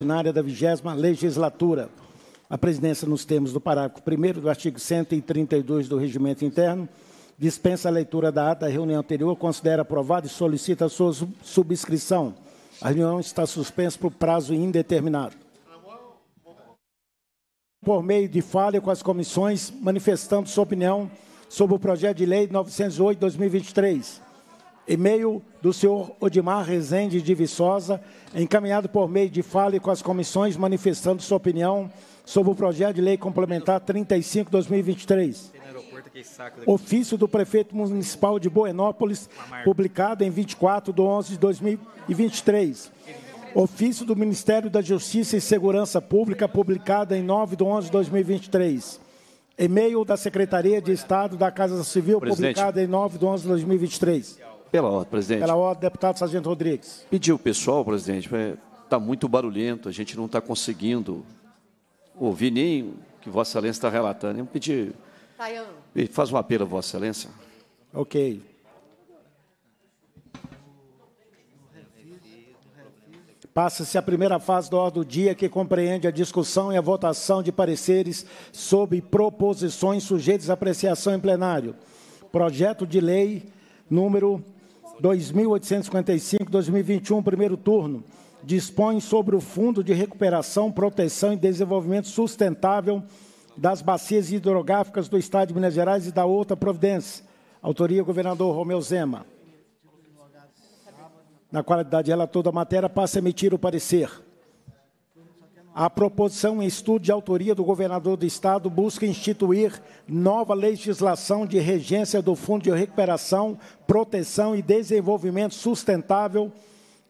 ordinária da 20 legislatura. A presidência, nos termos do parágrafo 1 do artigo 132 do Regimento Interno, dispensa a leitura da ata da reunião anterior, considera aprovada e solicita a sua subscrição. A reunião está suspensa por prazo indeterminado. Por meio de falha com as comissões, manifestando sua opinião sobre o projeto de lei 908-2023 e-mail do senhor Odimar Rezende de Viçosa, encaminhado por meio de fale com as comissões, manifestando sua opinião sobre o projeto de lei complementar 35-2023. Ofício do prefeito municipal de Boenópolis, publicado em 24 de 11 de 2023. Ofício do Ministério da Justiça e Segurança Pública, publicado em 9 de 11 de 2023. E-mail da Secretaria de Estado da Casa Civil, Presidente. publicado em 9 de 11 de 2023. Pela ordem, presidente. Pela ordem, deputado Sargento Rodrigues. Pediu o pessoal, presidente, está muito barulhento, a gente não está conseguindo ouvir nem o que Vossa Excelência está relatando. Eu pedi. Tá, faz um apelo a Vossa Excelência. Ok. Passa-se a primeira fase da ordem do dia, que compreende a discussão e a votação de pareceres sobre proposições sujeitas à apreciação em plenário. Projeto de lei número 2855-2021, primeiro turno, dispõe sobre o Fundo de Recuperação, Proteção e Desenvolvimento Sustentável das Bacias Hidrográficas do Estado de Minas Gerais e da outra providência. Autoria, governador Romeu Zema. Na qualidade de relator da matéria, passa a emitir o parecer. A proposição em estudo de autoria do governador do Estado busca instituir nova legislação de regência do Fundo de Recuperação, Proteção e Desenvolvimento Sustentável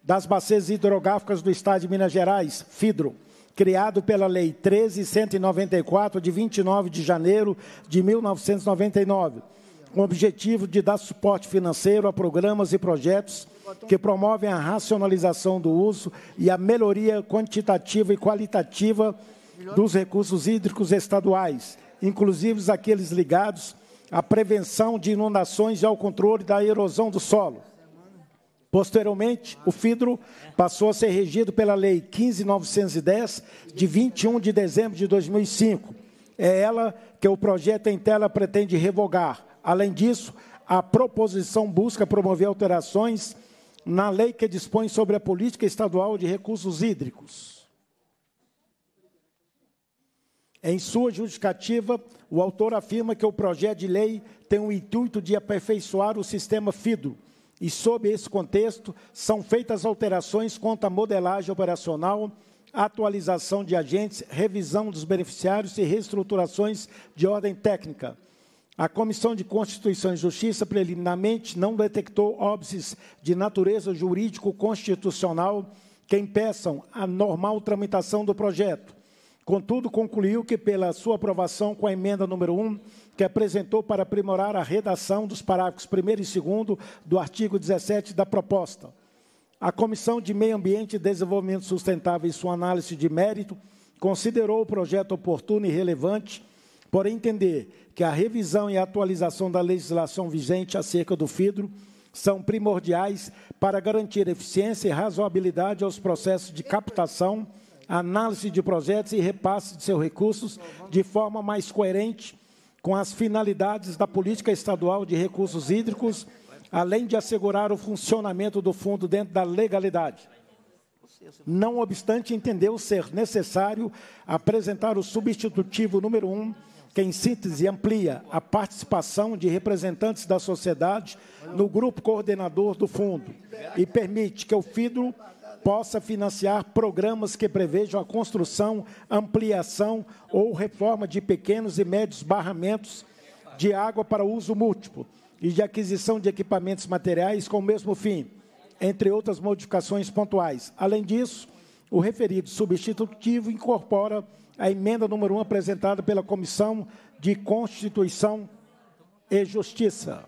das Bacias Hidrográficas do Estado de Minas Gerais, FIDRO, criado pela Lei 13194, de 29 de janeiro de 1999 com o objetivo de dar suporte financeiro a programas e projetos que promovem a racionalização do uso e a melhoria quantitativa e qualitativa dos recursos hídricos estaduais, inclusive aqueles ligados à prevenção de inundações e ao controle da erosão do solo. Posteriormente, o FIDRO passou a ser regido pela Lei 15.910, de 21 de dezembro de 2005. É ela que o projeto em tela pretende revogar, Além disso, a proposição busca promover alterações na lei que dispõe sobre a política estadual de recursos hídricos. Em sua justificativa, o autor afirma que o projeto de lei tem o intuito de aperfeiçoar o sistema FIDO, e, sob esse contexto, são feitas alterações quanto à modelagem operacional, atualização de agentes, revisão dos beneficiários e reestruturações de ordem técnica. A Comissão de Constituição e Justiça, preliminarmente, não detectou óbices de natureza jurídico-constitucional que impeçam a normal tramitação do projeto. Contudo, concluiu que, pela sua aprovação com a emenda número 1, que apresentou para aprimorar a redação dos parágrafos 1 e 2 do artigo 17 da proposta, a Comissão de Meio Ambiente e Desenvolvimento Sustentável, em sua análise de mérito, considerou o projeto oportuno e relevante Porém, entender que a revisão e a atualização da legislação vigente acerca do FIDRO são primordiais para garantir eficiência e razoabilidade aos processos de captação, análise de projetos e repasse de seus recursos de forma mais coerente com as finalidades da política estadual de recursos hídricos, além de assegurar o funcionamento do fundo dentro da legalidade não obstante entendeu ser necessário apresentar o substitutivo número 1 que, em síntese, amplia a participação de representantes da sociedade no grupo coordenador do fundo e permite que o FIDRO possa financiar programas que prevejam a construção, ampliação ou reforma de pequenos e médios barramentos de água para uso múltiplo e de aquisição de equipamentos materiais com o mesmo fim, entre outras modificações pontuais. Além disso, o referido substitutivo incorpora a emenda número 1 apresentada pela Comissão de Constituição e Justiça.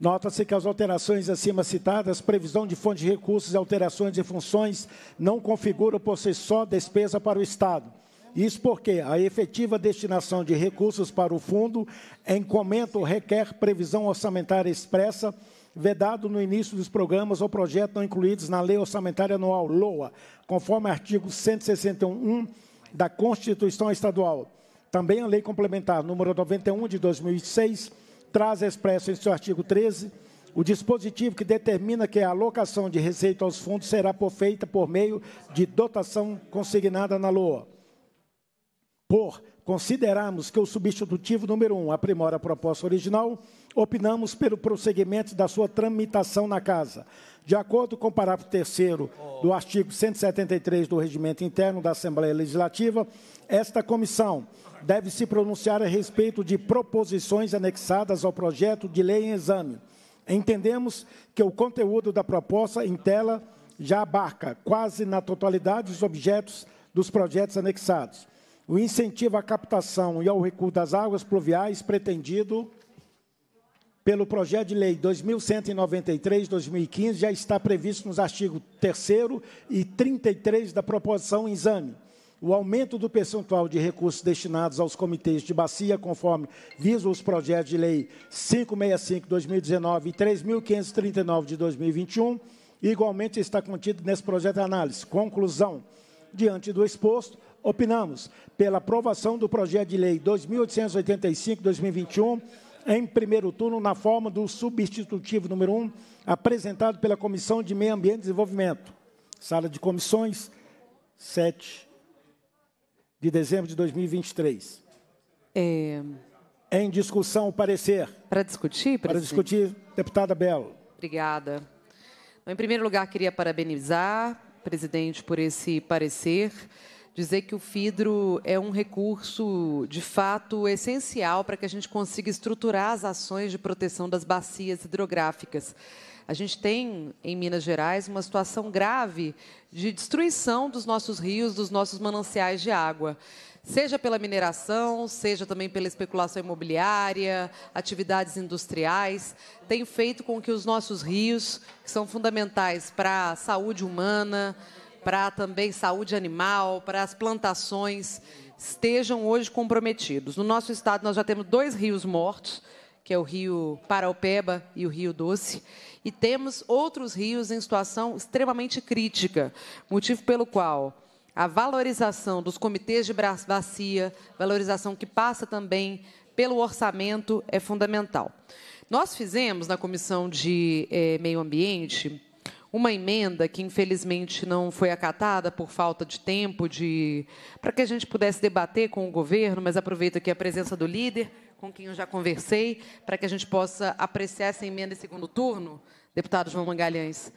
Nota-se que as alterações acima citadas, previsão de fonte de recursos e alterações de funções, não configuram por si só despesa para o Estado isso porque a efetiva destinação de recursos para o fundo em comento requer previsão orçamentária expressa, vedado no início dos programas ou projetos não incluídos na Lei Orçamentária Anual, LOA, conforme artigo 161 da Constituição Estadual. Também a Lei Complementar número 91 de 2006 traz expresso em seu artigo 13 o dispositivo que determina que a alocação de receita aos fundos será por feita por meio de dotação consignada na LOA. Por considerarmos que o substitutivo número 1 um aprimora a proposta original, opinamos pelo prosseguimento da sua tramitação na Casa. De acordo com o parágrafo 3 do artigo 173 do Regimento Interno da Assembleia Legislativa, esta comissão deve se pronunciar a respeito de proposições anexadas ao projeto de lei em exame. Entendemos que o conteúdo da proposta em tela já abarca quase na totalidade os objetos dos projetos anexados. O incentivo à captação e ao recuo das águas pluviais pretendido pelo projeto de lei 2193-2015 já está previsto nos artigos 3 e 33 da proposição em exame. O aumento do percentual de recursos destinados aos comitês de bacia, conforme visam os projetos de lei 565-2019 e 3.539 de 2021, igualmente está contido nesse projeto de análise. Conclusão. Diante do exposto, opinamos pela aprovação do projeto de lei 2885-2021 em primeiro turno na forma do substitutivo número 1, apresentado pela Comissão de Meio Ambiente e Desenvolvimento. Sala de comissões, 7 de dezembro de 2023. É... Em discussão, o parecer. Para discutir, presidente? Para discutir, deputada Belo. Obrigada. Em primeiro lugar, queria parabenizar, presidente, por esse parecer dizer que o FIDRO é um recurso, de fato, essencial para que a gente consiga estruturar as ações de proteção das bacias hidrográficas. A gente tem, em Minas Gerais, uma situação grave de destruição dos nossos rios, dos nossos mananciais de água. Seja pela mineração, seja também pela especulação imobiliária, atividades industriais, tem feito com que os nossos rios, que são fundamentais para a saúde humana, para também saúde animal, para as plantações, estejam hoje comprometidos. No nosso estado, nós já temos dois rios mortos, que é o rio Paraupeba e o rio Doce, e temos outros rios em situação extremamente crítica, motivo pelo qual a valorização dos comitês de bacia, valorização que passa também pelo orçamento, é fundamental. Nós fizemos na Comissão de eh, Meio Ambiente uma emenda que infelizmente não foi acatada por falta de tempo de para que a gente pudesse debater com o governo, mas aproveito aqui a presença do líder, com quem eu já conversei, para que a gente possa apreciar essa emenda em segundo turno, deputado João Magalhães,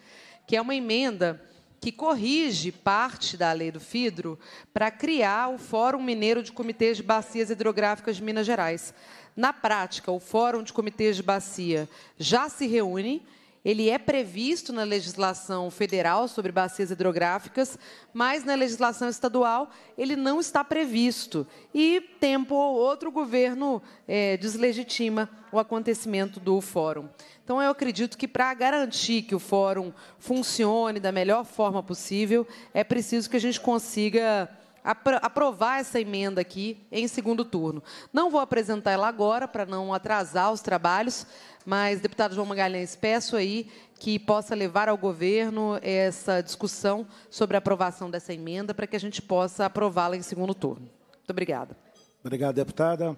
que é uma emenda que corrige parte da lei do FIDRO para criar o Fórum Mineiro de Comitês de Bacias Hidrográficas de Minas Gerais. Na prática, o Fórum de Comitês de Bacia já se reúne ele é previsto na legislação federal sobre bacias hidrográficas, mas na legislação estadual ele não está previsto. E, tempo ou outro, o governo é, deslegitima o acontecimento do fórum. Então, eu acredito que, para garantir que o fórum funcione da melhor forma possível, é preciso que a gente consiga aprovar essa emenda aqui em segundo turno. Não vou apresentar ela agora para não atrasar os trabalhos, mas, deputado João Magalhães, peço aí que possa levar ao governo essa discussão sobre a aprovação dessa emenda para que a gente possa aprová-la em segundo turno. Muito obrigada. Obrigado, deputada.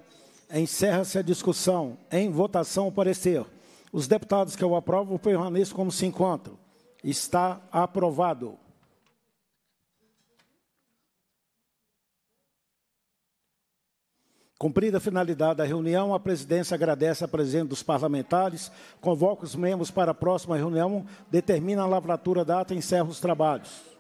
Encerra-se a discussão. Em votação, o parecer. Os deputados que eu aprovo permaneçam como se encontram. Está aprovado. Cumprida a finalidade da reunião, a presidência agradece a presença dos parlamentares, convoca os membros para a próxima reunião, determina a lavratura ata e encerra os trabalhos.